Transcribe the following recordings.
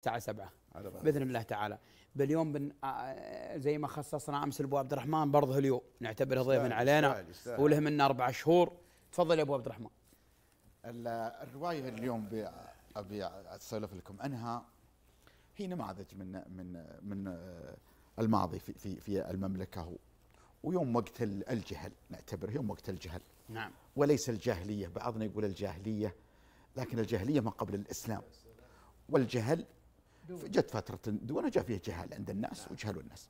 الساعة سبعة بإذن الله تعالى باليوم بن زي ما خصصنا أمس لأبو عبد الرحمن برضه اليوم نعتبره ضيفا علينا وله منا أربع شهور تفضل يا أبو عبد الرحمن الرواية اليوم أبي أتسولف لكم عنها هي نماذج من من من الماضي في في في المملكة ويوم وقت الجهل نعتبره يوم وقت الجهل نعم وليس الجاهلية بعضنا يقول الجاهلية لكن الجاهلية ما قبل الإسلام والجهل جت فترة دونه جاء فيها جهال عند الناس نعم. وجهلوا الناس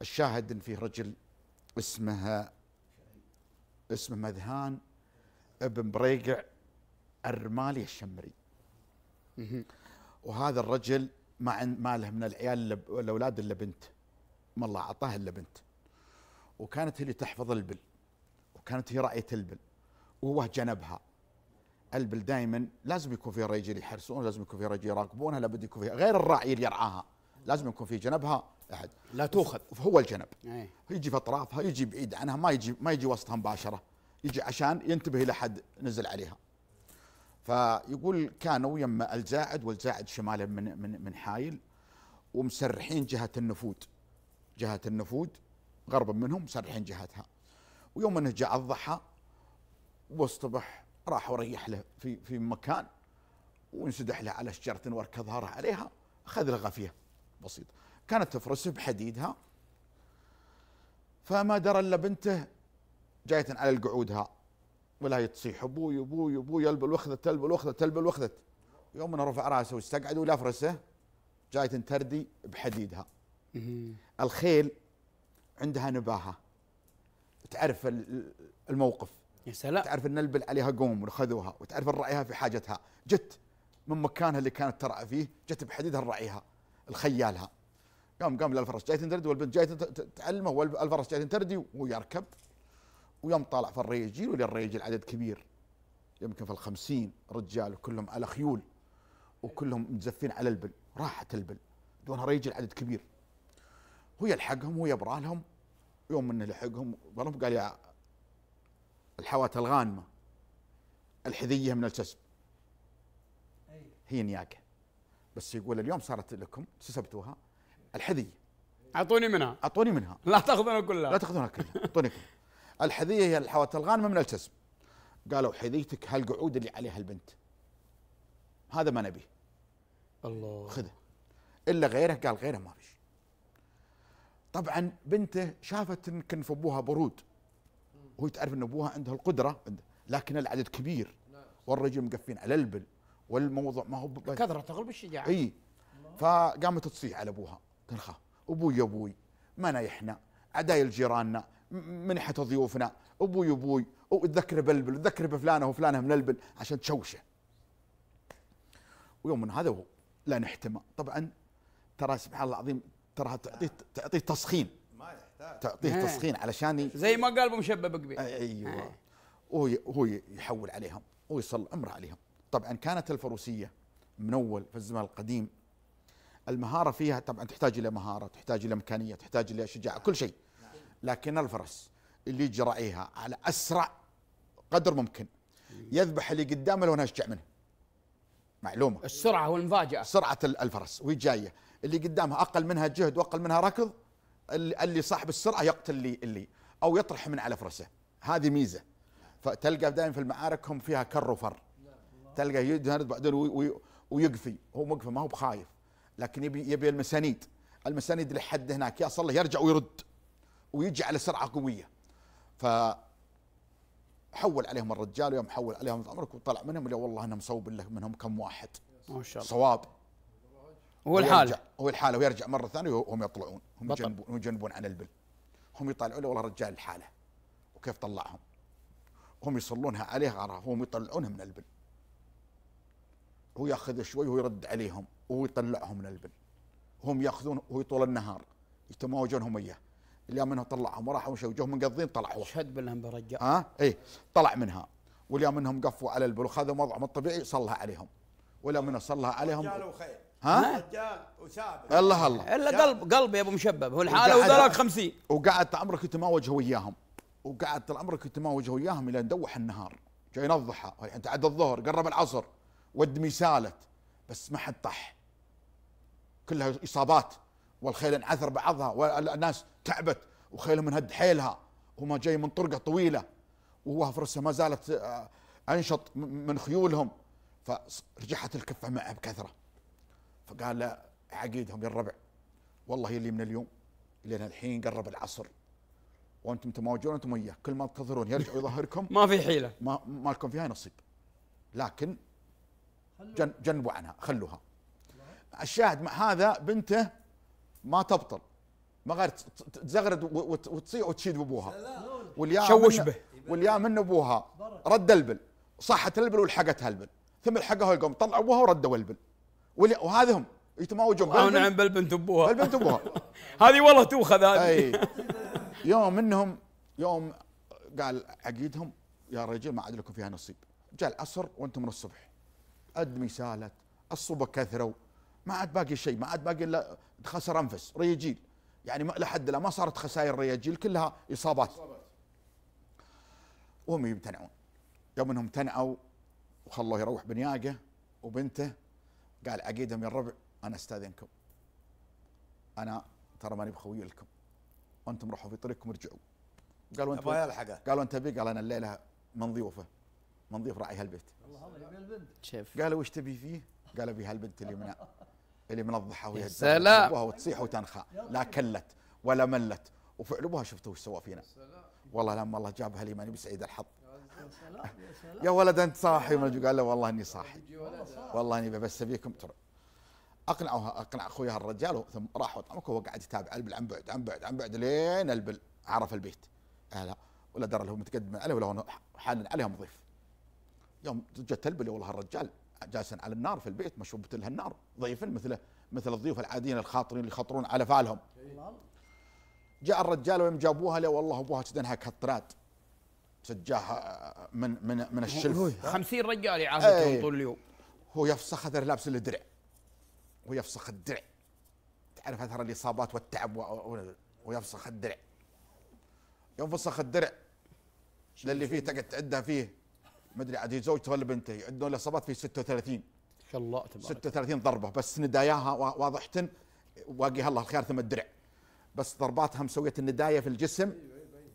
الشاهد ان فيه رجل اسمه اسمه مذهان ابن بريقع الرمالي الشمري وهذا الرجل ما ما له من العيال الاولاد الا بنت ما الله اعطاه الا بنت وكانت هي اللي تحفظ البل وكانت هي راعيه البل وهو جنبها البل دائما لازم يكون فيها رجال يحرسون لازم يكون فيها رجال يراقبونها لابد يكون فيها غير الراعي اللي يرعاها لازم يكون في جنبها احد لا تؤخذ هو الجنب أي. يجي في اطرافها يجي بعيد عنها ما يجي ما يجي وسطها مباشره يجي عشان ينتبه الى حد نزل عليها فيقول كانوا يما الزاعد والزاعد شمالا من من من حايل ومسرحين جهه النفود جهه النفود غربا منهم مسرحين جهتها ويوم انه جاء الضحى واصطبح راح وريح له في في مكان وانسدح له على شجره وركض ظهره عليها اخذ له غافيه بسيط كانت تفرسه بحديدها فما درى الا بنته جايه على القعودها ولا يتصيح ابوي ابوي ابوي يلبل وخذت تلبل وخذت تلبل وخذت يوم انه رفع راسه واستقعد ولا فرسه جايه تردي بحديدها الخيل عندها نباهه تعرف الموقف يا سلام تعرف ان البل عليها قوم وخذوها وتعرف الرعيها في حاجتها جت من مكانها اللي كانت ترعى فيه جت بحديدها الرعيها الخيالها قام قام للفرس جاي تنترد والبنت جاي تعلمه والفرس جاي تنتردي ويركب ويوم طالع في الريجيل وللريجيل عدد كبير يمكن في الخمسين رجال وكلهم على خيول وكلهم مزفين على البل راحت البل دونها ريجل عدد كبير هو يلحقهم هو يبرالهم يوم انه لحقهم قال يا الحوات الغانمة الحذية من الجسم هي نياقة بس يقول اليوم صارت لكم سسبتوها الحذية اعطوني منها أعطوني منها لا تاخذونها كلها لا تاخذونها كلها أعطوني كلها الحذية هي الحوات الغانمة من الجسم قالوا حذيتك هالقعود اللي عليها البنت هذا ما نبيه الله خذه إلا غيره قال غيره ما في طبعا بنته شافت يمكن في أبوها برود وهي تعرف ان ابوها عنده القدره لكن العدد كبير نعم. والرجل مقفين على البل والموضوع ما هو كثرة تغلب الشجاعة اي فقامت تصيح على ابوها تنخاف ابوي ابوي ما نايحنا عدايل جيراننا منحة ضيوفنا ابوي ابوي وتذكر بلبل تذكر بفلانه وفلانه من البل عشان تشوشه ويوم من هذا هو لا نحتمى طبعا ترى سبحان الله العظيم تراها تعطيه تعطيه تسخين تعطيه آه. تسخين علشان زي ما قال ابو مشبب قبيل ايوه وهو آه. يحول عليهم ويصل امره عليهم طبعا كانت الفروسيه من اول في الزمن القديم المهاره فيها طبعا تحتاج الى مهاره تحتاج الى امكانيه تحتاج الى شجاعه كل شيء لكن الفرس اللي يجي على اسرع قدر ممكن يذبح اللي قدامه لو نشجع منه معلومه السرعه والمفاجاه سرعه الفرس وهي جايه اللي قدامها اقل منها جهد واقل منها ركض اللي صاحب السرعه يقتل اللي اللي او يطرح من على فرسه هذه ميزه فتلقى دائما في المعارك هم فيها كر وفر تلقى يجهد بعدين ويقفي هو مقفي ما هو بخايف لكن يبي يبي المسانيد المسانيد اللي حد هناك يصل يرجع ويرد ويجي على سرعه قويه ف حول عليهم الرجال ويوم حول عليهم عمرك وطلع منهم اللي والله انهم مصوب له منهم كم واحد ما شاء الله صواب هو الحالة هو الحالة ويرجع مرة ثانية وهم يطلعون هم يجنبون, يجنبون عن البل هم يطالعون له والله رجال الحالة وكيف طلعهم هم يصلونها عليه غرها هم يطلعونها من البل هو ياخذ شوي ويرد عليهم وهو يطلعهم من البل هم ياخذون وهو طول النهار يتماوجونهم اياه اليوم منها طلعهم وراحوا وشوجوهم منقضين طلعوا اشهد بالله برجع ها اي طلع منها واليوم منهم قفوا على البل وخذوا وضعهم الطبيعي صلى عليهم ولا منها صلى عليهم رجال وخير ها؟ وشاب الله الله الا قلب قلب يا ابو مشبب هو الحاله وذاك 50 وقعدت عمرك يتماوج هو وياهم وقعدت عمرك يتماوج وياهم الى دوح النهار جايين الضحى انت عاد الظهر قرب العصر والدمي سالت بس ما حد طح كلها اصابات والخيل انعثر بعضها والناس تعبت من هد حيلها وما جاي من طرقه طويله وهو فرسه ما زالت آه، انشط من خيولهم فرجحت الكفه معه بكثره فقال لا عقيدهم يا الربع والله يلي من اليوم لين الحين قرب العصر وانتم تماوجون انتم وياه كل ما تكثرون يرجع يظهركم ما في حيله ما, ما لكم فيها نصيب لكن جن جنبوا عنها خلوها الشاهد مع هذا بنته ما تبطل ما غير تزغرد وتصيع وتشيد ابوها واليا شوش به واليا من ابوها رد البل صحت البل ولحقتها البل ثم لحقها القوم طلعوا ابوها وردوا البل وهذا هم يتموجون او نعم بل بنت ابوها بل ابوها هذه والله توخذ هذه اي يوم منهم يوم قال عقيدهم يا رجل ما عاد لكم فيها نصيب جاء العصر وانتم من الصبح ادمي سالت الصبح كثروا ما عاد باقي شيء ما عاد باقي الا خسر انفس رياجيل يعني لحد الان ما صارت خسائر رياجيل كلها اصابات وهم يمتنعون يوم انهم امتنعوا وخلوه يروح بنياقه وبنته قال عقيدهم يا الربع انا استاذنكم انا ترى ماني بخوي لكم وانتم روحوا في طريقكم ارجعوا قالوا انت الحق قالوا انت بي قال انا الليله من ضيوفه من ضيف راعي هالبيت الله شوف قالوا وش تبي فيه؟ قال ابي هالبنت اللي من اللي منضحه وهي سلام وتصيح وتنخى طيب. لا كلت ولا ملت وفعل ابوها شفتوا وش سوى فينا والله لما الله جابها لي ماني بسعيد الحظ يا ولد انت صاحي قال له والله اني صاحي والله اني بس ابيكم ترى اقنعوا اقنع اخويا الرجال ثم راح وطعمك وهو قاعد يتابع البل عن بعد عن بعد عن بعد لين البل عرف البيت اهلا ولا درى له متقدم عليه ولا حال عليهم مضيف يوم جت البل والله الرجال جالسا على النار في البيت مشوبة لها النار ضيف مثله مثل الضيوف العاديين الخاطرين اللي يخطرون على فعلهم جاء الرجال ويوم جابوها لا والله ابوها كذا انها كثرات سجاها آه، من من من الشلف 50 رجال يعافتهم إيه. طول اليوم هو يفسخ هذا لابس الدرع هو يفسخ الدرع تعرف اثر الاصابات والتعب ويفسخ الدرع ينفسخ الدرع للي فيه تقعد تعدها فيه ما ادري عاد زوجته ولا بنته يعدون الاصابات في 36 ما شاء الله تبارك 36 ضربه بس نداياها واضحتن واقيها الله الخير ثم الدرع بس ضرباتها مسويه الندايه في الجسم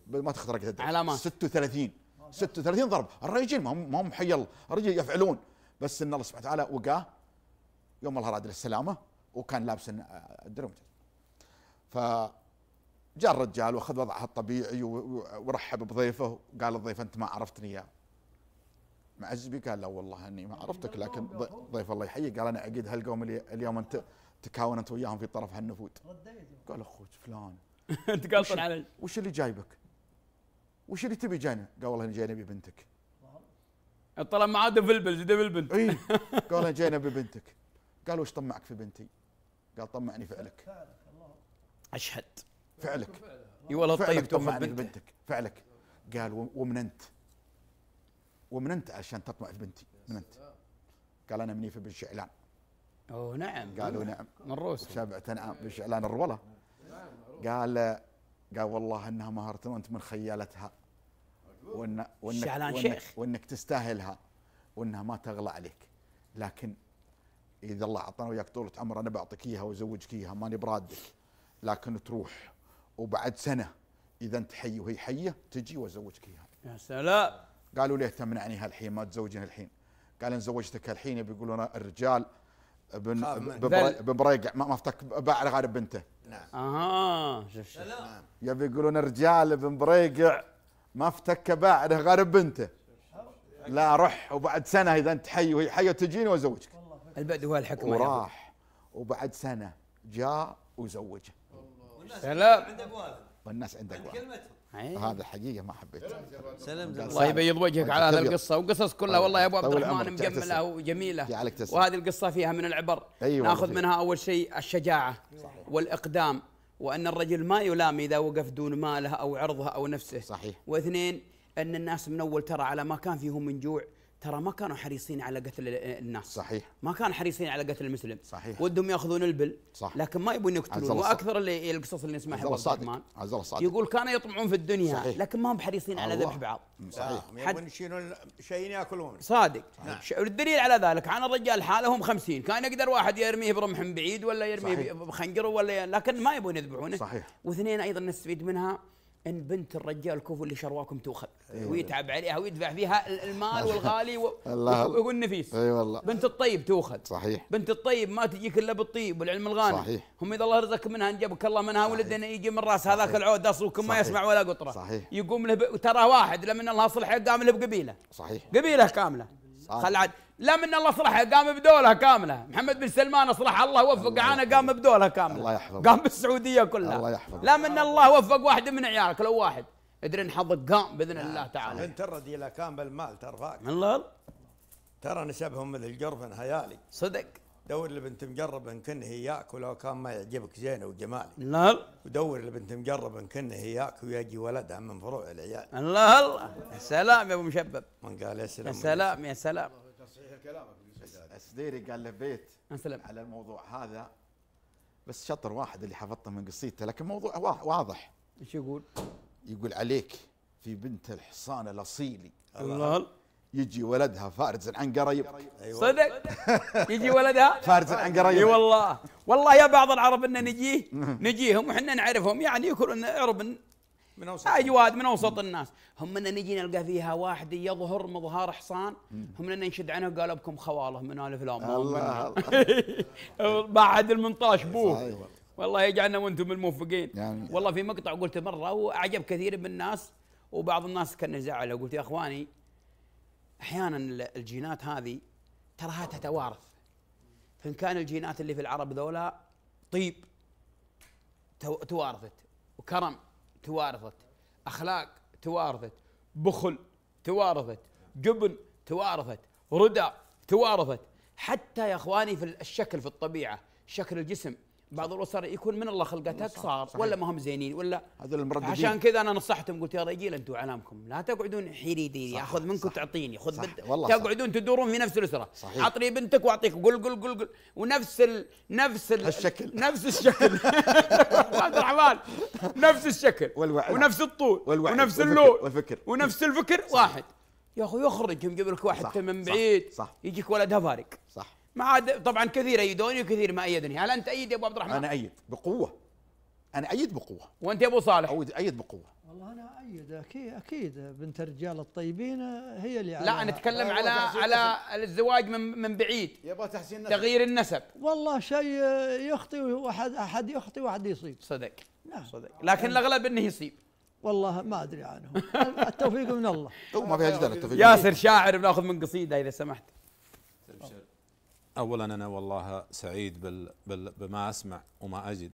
ما تخترق الدرج علامات 36 36 ضرب الرجال ما هم ما حي الله الرجال يفعلون بس ان الله سبحانه وتعالى وقاه يوم الله راد له السلامه وكان لابس الدرع جاء الرجال واخذ وضعه الطبيعي ورحب بضيفه وقال الضيف انت ما عرفتني يا معزبي قال لا والله اني ما عرفتك لكن ضيف الله يحيي قال انا عقيد هالقوم اليوم انت انت وياهم في طرف هالنفود قال اخوك فلان انت قالطن علي وش اللي جايبك؟ وش اللي تبي جاني؟ قال والله جاينا ببنتك. بنتك طلع معاه دفلبل دفلبل اي قال جاينا ببنتك. بنتك قال وش طمعك في بنتي؟ قال طمعني فعلك اشهد فعلك اي والله طيب طمعني في بنتك فعلك قال ومن انت؟ ومن انت عشان تطمع في بنتي؟ من انت؟ قال انا منيف بن شعلان اوه نعم قالوا نعم من روسيا سبعة نعم بن شعلان الروله قال قال والله انها مهرتنا وانت من خيالتها وإن وانك وإنك, شيخ وانك تستاهلها وانها ما تغلى عليك لكن اذا الله اعطانا وياك طولة عمر انا بعطيك اياها وازوجك اياها ماني برادك لكن تروح وبعد سنه اذا انت حي وهي حيه تجي وازوجك اياها يا سلام قالوا ليه تمنعني هالحين ما تزوجين الحين قال ان زوجتك الحين بيقولون الرجال ابن ابن بريقع ما افتك باع غالب بنته نعم اها شوف شوف نعم يبي يقولون رجال ابن بريقع ما افتك باع غالب بنته لا روح وبعد سنه اذا انت حي وهي حيه تجيني وازوجك البعد هو الحكمه وراح وبعد سنه جاء وزوجه سلام عند ابواب والناس عند كلمتهم هذا حقيقه ما حبيتها سلام الله يبيض وجهك على هذه القصه وقصص كلها طيب. والله يا ابو عبد طيب، الرحمن مجمله وجميله وهذه القصه فيها من العبر أيوة ناخذ منها اول شيء الشجاعه صحيح. والاقدام وان الرجل ما يلام اذا وقف دون ماله او عرضه او نفسه صحيح واثنين ان الناس من اول ترى على ما كان فيهم من جوع ترى ما كانوا حريصين على قتل الناس صحيح ما كانوا حريصين على قتل المسلم صحيح ودهم ياخذون البل صح لكن ما يبون يقتلون واكثر اللي القصص اللي نسمعها الله الرحمن يقول كانوا يطمعون في الدنيا صحيح. لكن ما هم حريصين على ذبح بعض صحيح آه، يبون يشيلون شيء ياكلون صادق نعم. والدليل نعم. على ذلك عن الرجال حاله هم 50 كان يقدر واحد يرميه برمح بعيد ولا يرميه بخنجره ولا ي... لكن ما يبون يذبحونه صحيح واثنين ايضا نستفيد منها ان بنت الرجال كفو اللي شرواكم تؤخذ أيوة. ويتعب عليها ويدفع فيها المال والغالي و... والنفيس اي أيوة والله بنت الطيب تؤخذ صحيح بنت الطيب ما تجيك الا بالطيب والعلم الغالي صحيح هم اذا الله رزقك منها انجبك الله منها ولد يجي من راس هذاك العود اصلكم ما يسمع ولا قطره صحيح يقوم له ب... ترى واحد لما الله صلح قام له بقبيله صحيح قبيله كامله خل عاد لا من الله اصلحها قام بدوله كامله محمد بن سلمان اصلح الله وفقه عانه قام بدوله كامله الله يحفظك قام بالسعوديه كلها الله يحفظك لا من الله وفق واحد من عيالك لو واحد ادري ان حظك قام باذن الله تعالى انت الردي الى كامل المال ترفاك من الله ترى نسبهم مثل جرف هيالي صدق دور لبنت مقرب ان كن هياك ولو كان ما يعجبك زينه وجمالي الله ودور لبنت مقرب ان كن هياك ويجي ولدها من فروع العيال الله الله سلام يا ابو مشبب من قال يا سلام يا سلام يا سلام كلامك سديري قال بيت أسلم. على الموضوع هذا بس شطر واحد اللي حفظته من قصيدته لكن موضوع واضح ايش يقول؟ يقول عليك في بنت الحصان الاصيلي الله يجي ولدها فارز عن قريب أيوة. صدق يجي ولدها فارز عن قريب اي والله والله يا بعض العرب ان نجيه نجيهم وحنا نعرفهم يعني يكونون عرب من اوسط اجواد من اوسط الناس هم ان نجي نلقى فيها واحد يظهر مظهر حصان هم من نشد عنه قال بكم خواله من الف لام الله الله بعد المنطاش بوه والله يجعلنا وانتم الموفقين يعني والله في مقطع قلت مره واعجب كثير من الناس وبعض الناس كان زعل قلت يا اخواني احيانا الجينات هذه تراها تتوارث فان كان الجينات اللي في العرب ذولا طيب توارثت وكرم توارثت اخلاق توارثت بخل توارثت جبن توارثت ردى توارثت حتى يا اخواني في الشكل في الطبيعه شكل الجسم بعض الاسر يكون من الله خلقتها صار ولا ما هم زينين ولا هذول المرددين عشان كذا انا نصحتهم قلت يا رجال انتم علامكم لا تقعدون حيريدي ياخذ منكم تعطيني خذ بنت تقعدون تدورون في نفس الاسره صحيح. اعطني بنتك واعطيك قل قل قل قل ونفس ال... نفس ال... الشكل نفس الشكل عبد الرحمن نفس الشكل والوعي ونفس الطول والوعي ونفس اللون والفكر ونفس الفكر واحد يا اخوي يخرج يجيب لك واحد من بعيد صح. يجيك ولدها فارق صح ما عاد طبعا كثير ايدوني وكثير ما ايدني هل انت ايد يا ابو عبد الرحمن انا ايد بقوه انا ايد بقوه وانت يا ابو صالح ايد بقوه والله انا ايد اكيد اكيد بنت الرجال الطيبين هي اللي لا انا اتكلم على على الزواج من من بعيد يبغى تحسين نسب تغيير النسب والله شيء يخطي واحد احد يخطي واحد يصيب صدق نعم صدق لكن الاغلب انه يصيب والله ما ادري عنه التوفيق من الله ما فيها جدال التوفيق ياسر شاعر بناخذ من قصيده اذا سمحت اولا انا والله سعيد بال بال بما اسمع وما اجد